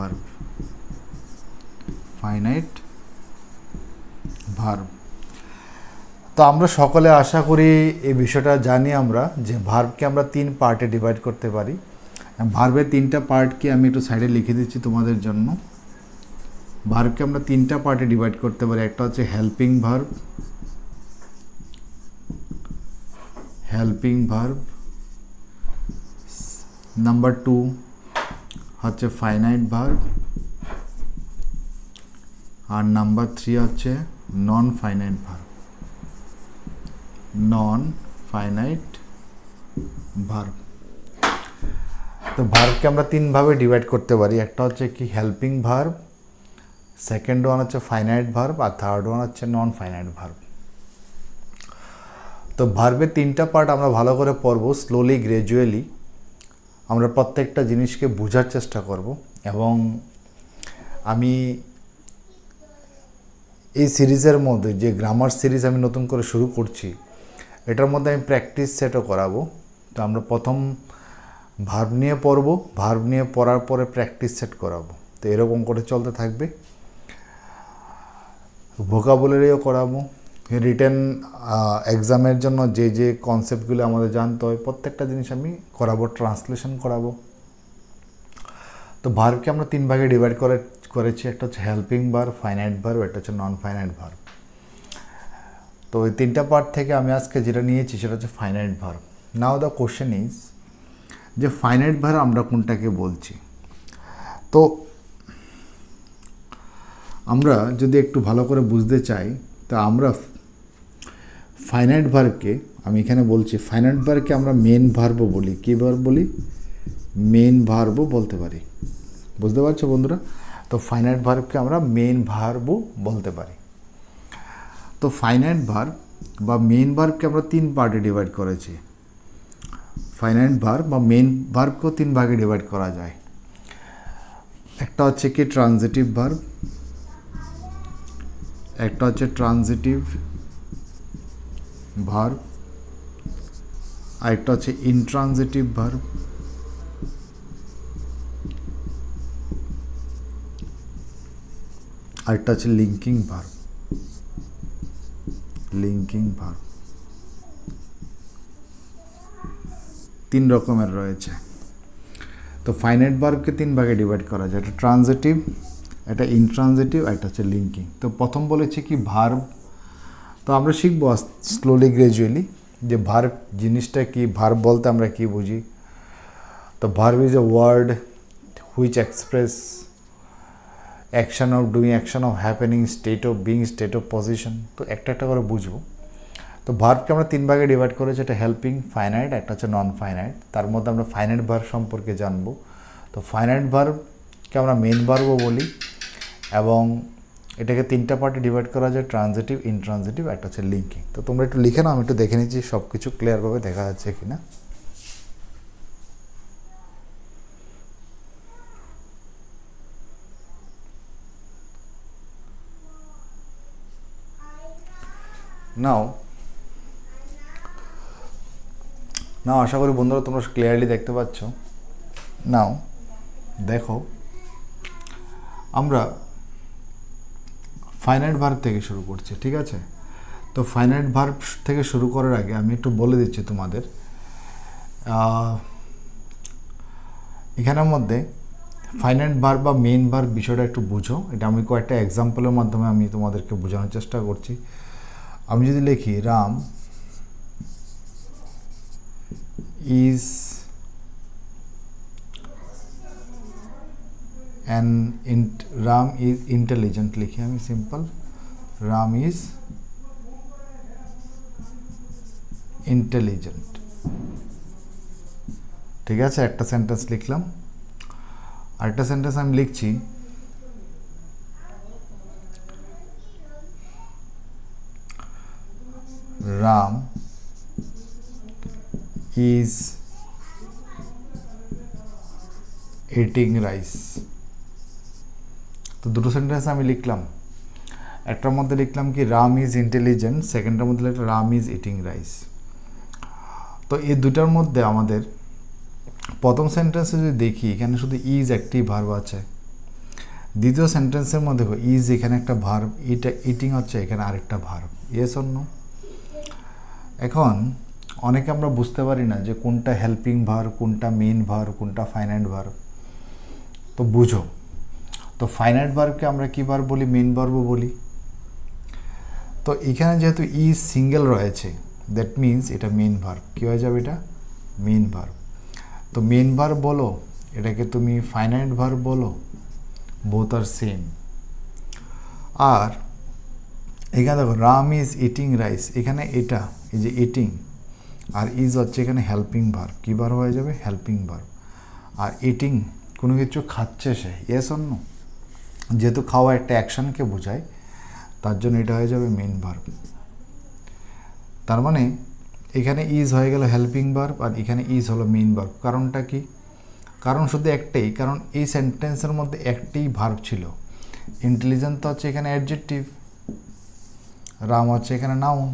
verb finite verb তো আমরা সকলে আশা করি এই বিষয়টা জানি আমরা যে ভার্ভকে আমরা তিন পার্টে ডিভাইড করতে পারি ভার্ভের তিনটা পার্টকে আমি একটু সাইডে লিখে দিচ্ছি তোমাদের জন্য ভার্ভকে আমরা তিনটা পার্টে ডিভাইড করতে পারি একটা হচ্ছে helping verb helping verb number 2 হচ্ছে ফাইনাইট ভার্ব আর নাম্বার থ্রি হচ্ছে non finite verb non finite verb তো ভার্বকে আমরা তিনভাবে ডিভাইড করতে পারি একটা হচ্ছে কি হেল্পিং ভার্ভ সেকেন্ড ওয়ান হচ্ছে ফাইনাইট ভার্ভ আর থার্ড ওয়ান হচ্ছে নন ফাইনাইট ভার্ব তো ভার্বের তিনটা পার্ট আমরা ভালো করে পড়ব স্লোলি গ্রাজুয়ালি আমরা প্রত্যেকটা জিনিসকে বোঝার চেষ্টা করব এবং আমি এই সিরিজের মধ্যে যে গ্রামার সিরিজ আমি নতুন করে শুরু করছি এটার মধ্যে আমি প্র্যাকটিস সেটও করাবো তো আমরা প্রথম ভার্ব নিয়ে পড়ব ভার্ব নিয়ে পড়ার পরে প্র্যাকটিস সেট করাবো তো এরকম করে চলতে থাকবে ভোকাবুলারিও করাবো রিটার্ন এক্সামের জন্য যে যে কনসেপ্টগুলো আমাদের জানতে হয় প্রত্যেকটা জিনিস আমি করাবো ট্রান্সলেশন করাবো তো ভার্ভকে আমরা তিন ভাগে ডিভাইড করে করেছি একটা হচ্ছে হেল্পিং ভার ফাইনাইট ভার্ভ একটা হচ্ছে নন ফাইনাইট ভার্ভ তো এই তিনটা পার্ট থেকে আমি আজকে যেটা নিয়েছি সেটা হচ্ছে finite verb now the question is যে ফাইনাইট ভার আমরা কোনটাকে বলছি তো আমরা যদি একটু ভালো করে বুঝতে চাই তা আমরা ফাইনাইট ভার্বকে আমি এখানে বলছি ফাইনাইট ভার্বকে আমরা মেন ভার্বও বলি কী ভার্ব বলি মেন ভার্ভও বলতে পারি বুঝতে পারছো বন্ধুরা তো ফাইনাইট ভার্বকে আমরা মেন ভার্ভও বলতে পারি তো ফাইনাইট ভার্ব বা মেন ভার্বকে আমরা তিন পার্টে ডিভাইড করেছি ফাইনাইট ভার্ব বা মেন ভার্বকেও তিন ভাগে ডিভাইড করা যায় একটা হচ্ছে কি ট্রানজিটিভ ভার্ব একটা হচ্ছে ট্রানজিটিভ ভার্ব আরেকটা হচ্ছে ইনট্রানজিটিভ ভার্ব আরেকটা হচ্ছে লিঙ্কিং ভার লিঙ্কিং ভার তিন রকমের রয়েছে তো ফাইনাইট বার্বকে তিন ভাগে ডিভাইড করা যায় একটা ট্রানজিটিভ একটা ইনট্রানজিটিভ আর এটা হচ্ছে লিঙ্কিং তো প্রথম বলেছে কি ভার্ব তো আমরা শিখবো স্লোলি গ্র্যাজুয়ালি যে ভার্ভ জিনিসটা কি ভার্ভ বলতে আমরা কি বুঝি তো verb is a word which express action of doing action of happening state of being state of position তো একটা একটা করে বুঝবো তো ভার্ভকে আমরা তিন ভাগে ডিভাইড করেছি একটা হেল্পিং ফাইনাইট একটা হচ্ছে নন ফাইনাইট তার মধ্যে আমরা ফাইনাইট ভার সম্পর্কে জানবো তো ফাইনাইট ভার্ভকে আমরা মেন ভার্ভও বলি এবং এটাকে তিনটা পার্টে ডিভাইড করা যায় ট্রানজিটিভ ইনট্রানজিটিভ একটা হচ্ছে লিঙ্কিং তো তোমরা একটু লিখে নাও আমি একটু দেখে নিচ্ছি সব কিছু ক্লিয়ারভাবে দেখা যাচ্ছে কি না নাও নাও আশা করি বন্ধুরা তোমরা ক্লিয়ারলি দেখতে পাচ্ছ নাও দেখো আমরা ফাইনাইট ভার্ব থেকে শুরু করছি ঠিক আছে তো ফাইনাইট ভার্ব থেকে শুরু করার আগে আমি একটু বলে দিচ্ছি তোমাদের এখানের মধ্যে ফাইনাইট ভার্ব বা মেইন ভার্ব বিষয়টা একটু বুঝো এটা আমি কয়েকটা এক্সাম্পলের মাধ্যমে আমি তোমাদেরকে বোঝানোর চেষ্টা করছি আমি যদি লিখি Ram is and Ram is intelligent লিখি আমি সিম্পল রাম ইজ ইন্টেলিজেন্ট ঠিক আছে একটা সেন্টেন্স লিখলাম আরেকটা সেন্টেন্স আমি লিখছি রাম ইজ eating rice তো দুটো সেন্টেন্স আমি লিখলাম একটার মধ্যে লিখলাম কি রাম ইজ ইন্টেলিজেন্ট সেকেন্ডটার মধ্যে লিখলাম রাম ইজ ইটিং রাইস তো এই দুটার মধ্যে আমাদের প্রথম সেন্টেন্সে যদি দেখি এখানে শুধু ইজ একটি ভার্ব আছে দ্বিতীয় সেন্টেন্সের মধ্যে ইজ এখানে একটা ভার্ব ইটা ইটিং হচ্ছে এখানে আরেকটা ভার্ব ইয়েস অন্য এখন অনেকে আমরা বুঝতে পারি না যে কোনটা হেল্পিং ভার কোনটা মেইন ভার কোনটা ফাইনান্ড ভার তো বুঝো তো ফাইনাইট বার্বকে আমরা কী বার বলি মেন বার্ব বলি তো এখানে যেহেতু ই e সিঙ্গেল রয়েছে দ্যাট মিন্স এটা মেন ভার্ব কী হয়ে যাবে এটা মেন ভার্ব তো মেন ভার্ব বলো এটাকে তুমি ফাইনাইট ভার্ব বলো বোথ আর সেম আর এখানে দেখো রাম ইজ ইটিং রাইস এখানে এটা এই যে ইটিং আর ইজ হচ্ছে এখানে হেল্পিং ভার্ব কী বার হয়ে যাবে হেল্পিং ভার্ব আর ইটিং কোনো কিছু খাচ্ছে সে ইয়েস অন্য যেহেতু খাওয়া একটা অ্যাকশানকে বোঝায় তার জন্য এটা হয়ে যাবে মেন ভার্ব তার মানে এখানে ইজ হয়ে গেল হেল্পিং ভার্ব আর এখানে ইজ হলো মেন ভার্ব কারণটা কি কারণ শুধু একটাই কারণ এই সেন্টেন্সের মধ্যে একটাই ভার্ব ছিল ইন্টেলিজেন্ট তো হচ্ছে এখানে অ্যাডজেক্টিভ রাম হচ্ছে এখানে নাউন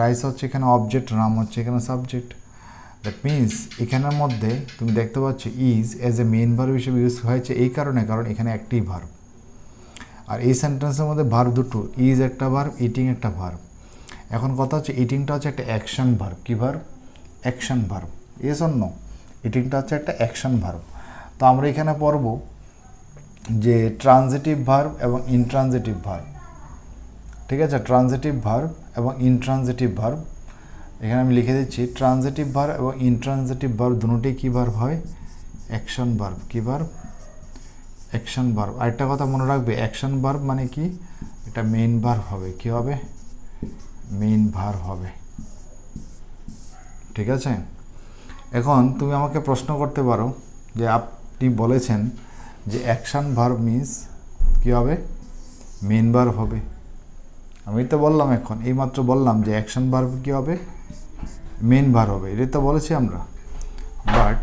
রাইস হচ্ছে এখানে অবজেক্ট রাম হচ্ছে এখানে সাবজেক্ট দ্যাট মিন্স এখানের মধ্যে তুমি দেখতে পাচ্ছ is as a main verb হিসেবে ইউজ হয়েছে এই কারণে কারণ এখানে একটি ভার্ব আর এই সেন্টেন্সের মধ্যে ভার্ব দুটো ইজ একটা ভার্ব ইটিং একটা ভার্ব এখন কথা হচ্ছে ইটিংটা হচ্ছে একটা অ্যাকশন ভার্ব কী ভার্ব অ্যাকশন ভার্ব এস অন্য ইটিংটা হচ্ছে একটা অ্যাকশন ভার্ব তো আমরা এখানে পড়ব যে ট্রানজিটিভ ভার্ব এবং ইনট্রানজিটিভ ভার্ব ঠিক আছে ট্রানজিটিভ ভার্ব এবং ইনট্রানজিটিভ ভার্ব এখানে আমি লিখে দিচ্ছি ট্রানজেটিভ ভার এবং ইনট্রানজেটিভ ভার দুটোই কী ভার্ব হয় অ্যাকশন ভার্ব কী ভার্ব অ্যাকশন ভার্ব আরেকটা কথা মনে রাখবে অ্যাকশন ভার্ব মানে কি এটা মেইন ভার্ব হবে কি হবে মেইন ভার্ব হবে ঠিক আছে এখন তুমি আমাকে প্রশ্ন করতে পারো যে আপনি বলেছেন যে অ্যাকশন ভার্ব মিন্স কী হবে মেইন ভার্ব হবে আমি তো বললাম এখন এই মাত্র বললাম যে অ্যাকশন ভার্ব কী হবে মেন ভার হবে এটা তো বলেছি আমরা বাট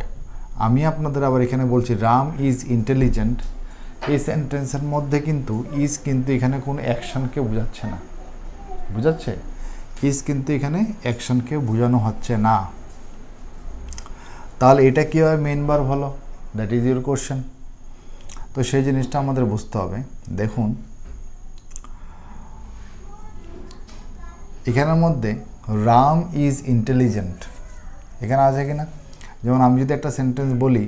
আমি আপনাদের আবার এখানে বলছি রাম ইজ ইন্টেলিজেন্ট এই সেন্টেন্সের মধ্যে কিন্তু ইজ কিন্তু এখানে কোনো অ্যাকশনকে বোঝাচ্ছে না বুঝাচ্ছে ইজ কিন্তু এখানে অ্যাকশনকে বোঝানো হচ্ছে না তাহলে এটা কীভাবে মেন বার হলো দ্যাট ইজ ইউর কোশ্চেন তো সেই জিনিসটা আমাদের বুঝতে হবে দেখুন এখানের মধ্যে রাম ইজ ইন্টেলিজেন্ট এখানে আছে কিনা যেমন আমি যদি একটা সেন্টেন্স বলি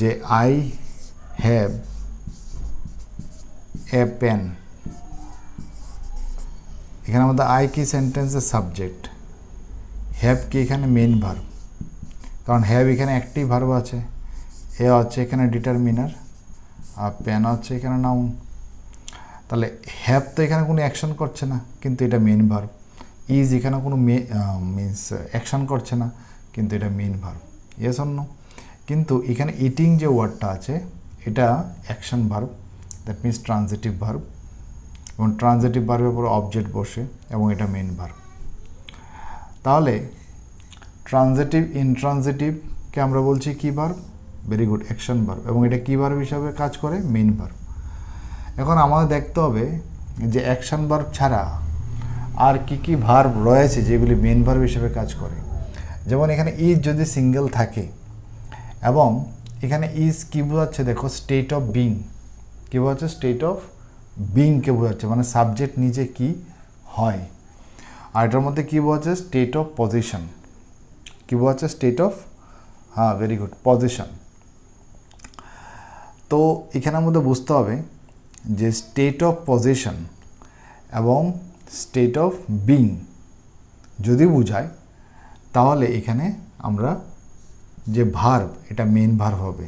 যে আই হ্যাভ এ পেন এখানে আমাদের আই কি সেন্টেন্সের সাবজেক্ট হ্যাভ কি এখানে মেন ভার্ব কারণ হ্যাভ এখানে একটি ভার্ব আছে এ হচ্ছে এখানে ডিটারমিনার আর পেন হচ্ছে এখানে নাউন তাহলে হ্যাভ তো এখানে কোনো অ্যাকশন করছে না কিন্তু এটা মেন ভার্ব ইজ এখানে কোনো মে মিনস অ্যাকশন করছে না কিন্তু এটা মেন ভার্ব ইয়েস অন্য কিন্তু এখানে ইটিং যে ওয়ার্ডটা আছে এটা action verb that means transitive verb এবং ট্রানজিটিভ ভার্বের উপর অবজেক্ট বসে এবং এটা মেন ভার্ব তাহলে ট্রানজিটিভ ইনট্রানজিটিভকে আমরা বলছি কী verb very good action verb এবং এটা কী ভার্ব হিসাবে কাজ করে মেন ভার্ব এখন আমাদের দেখতে হবে যে অ্যাকশন ভার্ব ছাড়া আর কি কি ভার্ব রয়েছে যেগুলি মেন ভার্ব হিসেবে কাজ করে যেমন এখানে ইজ যদি সিঙ্গেল থাকে এবং এখানে ইজ কী বোঝাচ্ছে দেখো স্টেট অফ বিং কী বোঝাচ্ছে স্টেট অফ বিংকে বোঝাচ্ছে মানে সাবজেক্ট নিজে কি হয় আর এটার মধ্যে কী বোঝাচ্ছে স্টেট অফ পজিশন কী বোঝাচ্ছে স্টেট অফ হ্যাঁ ভেরি গুড পজিশন তো এখানের মধ্যে বুঝতে হবে যে স্টেট অফ পজিশন এবং স্টেট অফ বিং যদি বোঝায় তাহলে এখানে আমরা যে ভার্ব এটা মেন ভার্ব হবে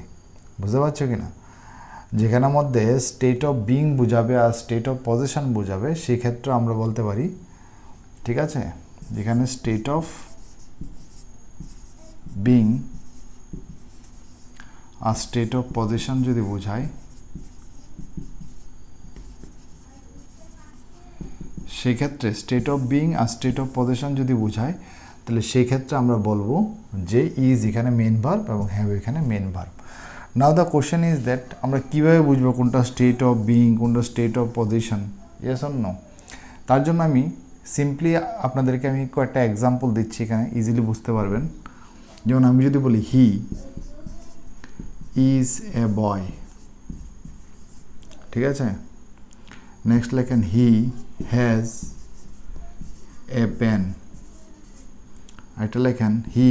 বুঝতে পারছো কি না যেখানের মধ্যে স্টেট অফ বিং বোঝাবে আর স্টেট অফ পজিশন বোঝাবে সেক্ষেত্রে আমরা বলতে পারি ঠিক আছে যেখানে স্টেট অফ বিং আর স্টেট অফ পজিশন যদি বোঝায় সেক্ষেত্রে স্টেট অফ বিং আর স্টেট অফ পজিশন যদি বোঝায় তাহলে সেই ক্ষেত্রে আমরা বলবো যে ইজ এখানে মেন ভার্ব এবং হ্যাভ এখানে main verb now the question is that আমরা কীভাবে বুঝবো কোনটা স্টেট অফ বিং কোনটা state of position yes or no তার জন্য আমি সিম্পলি আপনাদেরকে আমি কয়েকটা এক্সাম্পল দিচ্ছি এখানে ইজিলি বুঝতে পারবেন যেমন আমি যদি বলি হি ইজ এ বয় ঠিক আছে নেক্সট লেখেন হি হ্যাজ এ পেন আরেকটা লেখেন হি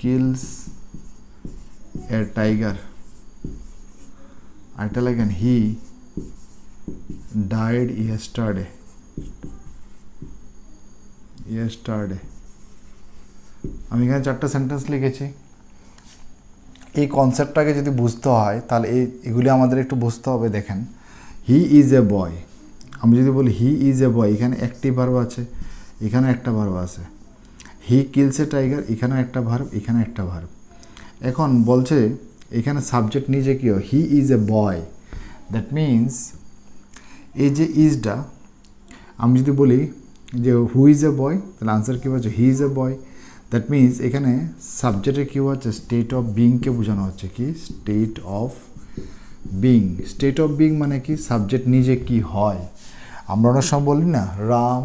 কিলস এ টাইগার আরেকটা লেখেন হি ডাইড ইয়েস্টারডে ইয়েস্টারডে আমি এখানে চারটা সেন্টেন্স লিখেছি এই কনসেপ্টটাকে যদি বুঝতে হয় তাহলে এই এগুলি আমাদের একটু বুঝতে হবে দেখেন হি ইজ এ বয় আমি যদি বলি হি ইজ এ বয় এখানে একটি ভার্ব আছে এখানে একটা ভার্ব আছে হি কিলস এ টাইগার এখানে একটা ভার্ব এখানে একটা ভার্ব এখন বলছে এখানে সাবজেক্ট নিজে কী he is a boy that means এই যে ইজটা আমি যদি বলি যে হু ইজ এ বয় তাহলে আনসার কী হচ্ছে he is a boy that means এখানে সাবজেক্টে কী হচ্ছে স্টেট অফ বিংকে বোঝানো হচ্ছে কি state of being state of being মানে কি সাবজেক্ট নিজে কি হয় আমরা অনেক সময় বলি না রাম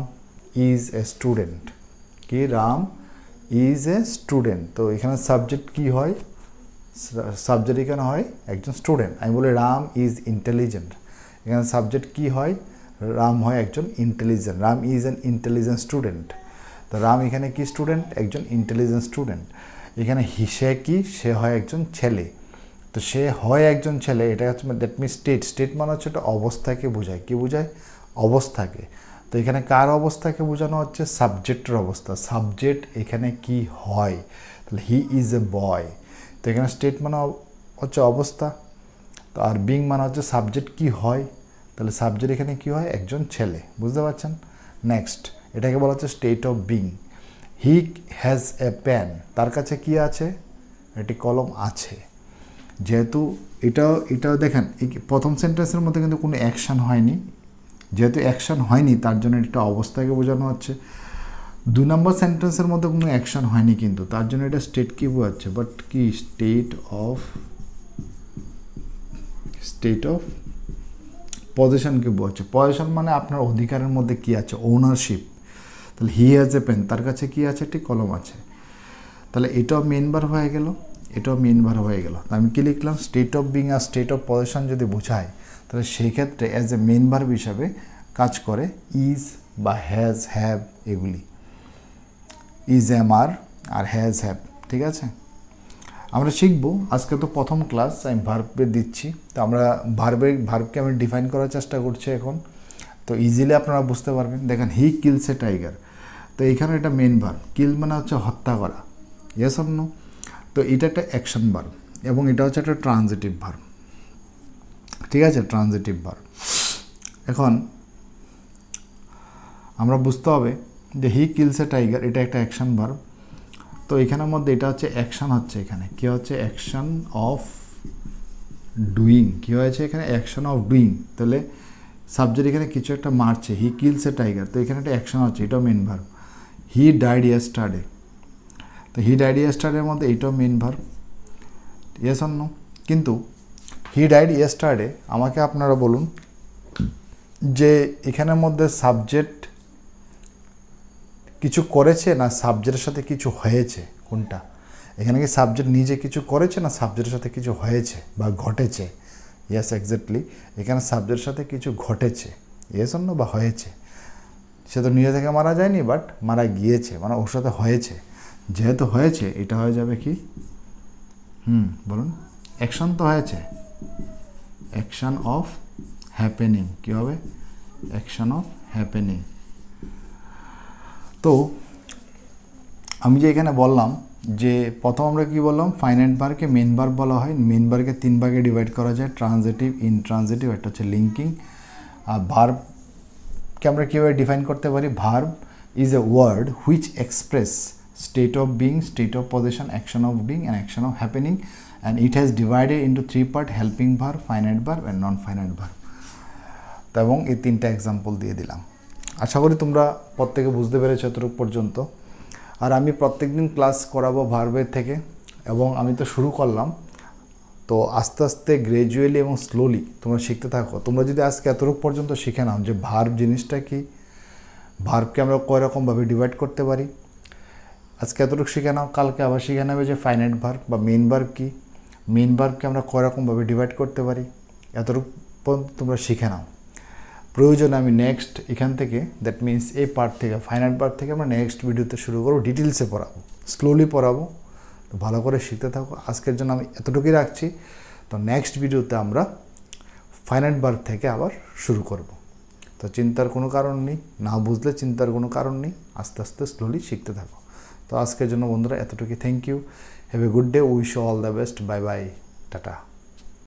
ইজ এ স্টুডেন্ট কি রাম ইজ এ স্টুডেন্ট তো এখানে সাবজেক্ট কি হয় সাবজেক্ট এখানে হয় একজন স্টুডেন্ট আমি বলি রাম ইজ ইন্টেলিজেন্ট এখানে সাবজেক্ট কি হয় রাম হয় একজন intelligent Ram is an intelligent student তো রাম এখানে কি স্টুডেন্ট একজন ইন্টেলিজেন্ট স্টুডেন্ট এখানে হিসে কি সে হয় একজন ছেলে তো সে হয় একজন ছেলে এটা হচ্ছে দ্যাট মিন স্টেট স্টেট মানে হচ্ছে একটা অবস্থাকে বোঝায় কী বোঝায় অবস্থাকে তো এখানে কার অবস্থাকে বোঝানো হচ্ছে সাবজেক্টের অবস্থা সাবজেক্ট এখানে কি হয় তাহলে হি ইজ এ বয় তো এখানে স্টেট মানে হচ্ছে অবস্থা তো আর বিং মানে হচ্ছে সাবজেক্ট কি হয় তাহলে সাবজেক্ট এখানে কি হয় একজন ছেলে বুঝতে পারছেন নেক্সট এটাকে বলা হচ্ছে state of being he has a pan তার কাছে কি আছে একটি কলম আছে যেহেতু এটাও এটাও দেখেন প্রথম সেন্টেন্সের মধ্যে কিন্তু কোনো অ্যাকশান হয়নি যেহেতু অ্যাকশান হয়নি তার জন্য একটা অবস্থাকে বোঝানো হচ্ছে দু নম্বর সেন্টেন্সের মধ্যে কোনো অ্যাকশান হয়নি কিন্তু তার জন্য এটা স্টেট কি বোঝাচ্ছে বাট কি স্টেট অফ স্টেট অফ পজিশনকে বোঝাচ্ছে পজিশন মানে আপনার অধিকারের মধ্যে কি আছে ওনারশিপ তাহলে হি হ্যাজ এ পেন তার কাছে কি আছে একটি কলম আছে তাহলে এটাও মেনবার হয়ে গেল এটাও মেনবার হয়ে গেল আমি কি লিখলাম স্টেট অফ বিং আর স্টেট অফ পজিশন যদি বোঝায় তাহলে সেই ক্ষেত্রে অ্যাজ এ মেন ভার্ব হিসাবে কাজ করে ইজ বা হ্যাজ হ্যাভ এগুলি ইজ এম আর আর হ্যাজ হ্যাভ ঠিক আছে আমরা শিখবো আজকে তো প্রথম ক্লাস আমি ভার্বে দিচ্ছি তো আমরা ভার্বে ভার্বকে আমি ডিফাইন করার চেষ্টা করছি এখন তো ইজিলি আপনারা বুঝতে পারবেন দেখেন হি কিলস এ টাইগার তো এইখানে এটা মেন ভার্ব কিল মানে হচ্ছে হত্যা করা ইয়েস অন্য তো এটা একটা অ্যাকশন ভার্ব এবং এটা হচ্ছে একটা ট্রানজিটিভ ভার্ব ঠিক আছে ট্রানজিটিভ ভার্ব এখন আমরা বুঝতে হবে যে হি কিলস এ টাইগার এটা একটা অ্যাকশন ভার্ব তো এখানের মধ্যে এটা হচ্ছে অ্যাকশন হচ্ছে এখানে কী হচ্ছে অ্যাকশন অফ ডুইং কী হয়েছে এখানে অ্যাকশন অফ ডুইং তাহলে সাবজেক্ট এখানে কিছু একটা মারছে হি কিলস এ টাইগার তো এখানে একটা অ্যাকশন হচ্ছে এটাও main verb he died yesterday তো হি ডাইড স্টার্ডের মধ্যে এটাও মেন ভার্ব ইয়েস অন্য কিন্তু হি ডাইড ইয়েস্টারডে আমাকে আপনারা বলুন যে এখানের মধ্যে সাবজেক্ট কিছু করেছে না সাবজেক্টের সাথে কিছু হয়েছে কোনটা এখানে কি সাবজেক্ট নিজে কিছু করেছে না সাবজেক্টের সাথে কিছু হয়েছে বা ঘটেছে ইয়েস এক্স্যাক্টলি এখানে সাবজেক্টের সাথে কিছু ঘটেছে ইয়েস অন্য বা হয়েছে সে তো নিজে থেকে মারা যায়নি বাট মারা গিয়েছে মানে ওর সাথে হয়েছে যেহেতু হয়েছে এটা হয়ে যাবে কি হুম বলুন অ্যাকশন তো হয়েছে অ্যাকশান অফ হ্যাপেনিং কী হবে অ্যাকশান অফ হ্যাপেনিং তো আমি যে এখানে বললাম যে প্রথম আমরা কী বললাম ফাইনাইট বারকে মেন বার বলা হয় মেন বারকে তিন ভাগে ডিভাইড করা যায় ইন ট্রানজেটিভ একটা হচ্ছে লিঙ্কিং আর ভার্বকে আমরা কীভাবে ডিফাইন করতে পারি verb is a word which express state of being state of position action of being and action of happening and it has divided into three part helping verb finite verb and non finite verb তো এবং এই তিনটা example দিয়ে দিলাম আশা করি তোমরা প্রত্যেকে বুঝতে পেরেছো এতটুকু পর্যন্ত আর আমি প্রত্যেক দিন ক্লাস করাবো ভার্বের থেকে এবং আমি তো শুরু করলাম তো আস্তে আস্তে গ্রাজুয়ালি এবং স্লোলি তোমরা শিখতে থাকো তোমরা যদি আজকে এতটুকু পর্যন্ত শিখে নাও যে ভার্ব জিনিসটা কি ভার্বকে আমরা কয় রকমভাবে ডিভাইড করতে পারি আজকে এতটুকু শিখে নাও কালকে আবার শিখে নেবে যে ফাইনাইট ভার্ব বা মেন ভার্ব কী মিন বারকে আমরা কয়রকমভাবে ডিভাইড করতে পারি এতটুকু পর্যন্ত তোমরা শিখে নাও প্রয়োজনে আমি নেক্সট এখান থেকে দ্যাট মিন্স এই পার্ট থেকে ফাইনাল পার্ট থেকে আমরা নেক্সট ভিডিওতে শুরু করবো ডিটেলসে পড়াবো স্লোলি পড়াবো তো ভালো করে শিখতে থাকো আজকের জন্য আমি এতটুকুই রাখছি তো নেক্সট ভিডিওতে আমরা ফাইনাল বার থেকে আবার শুরু করব তো চিন্তার কোনো কারণ নেই না বুঝলে চিন্তার কোনো কারণ নেই আস্তে আস্তে স্লোলি শিখতে থাকো তো আজকের জন্য বন্ধুরা এতটুকুই thank you Have a good day. Wish you all the best. Bye bye. Tata.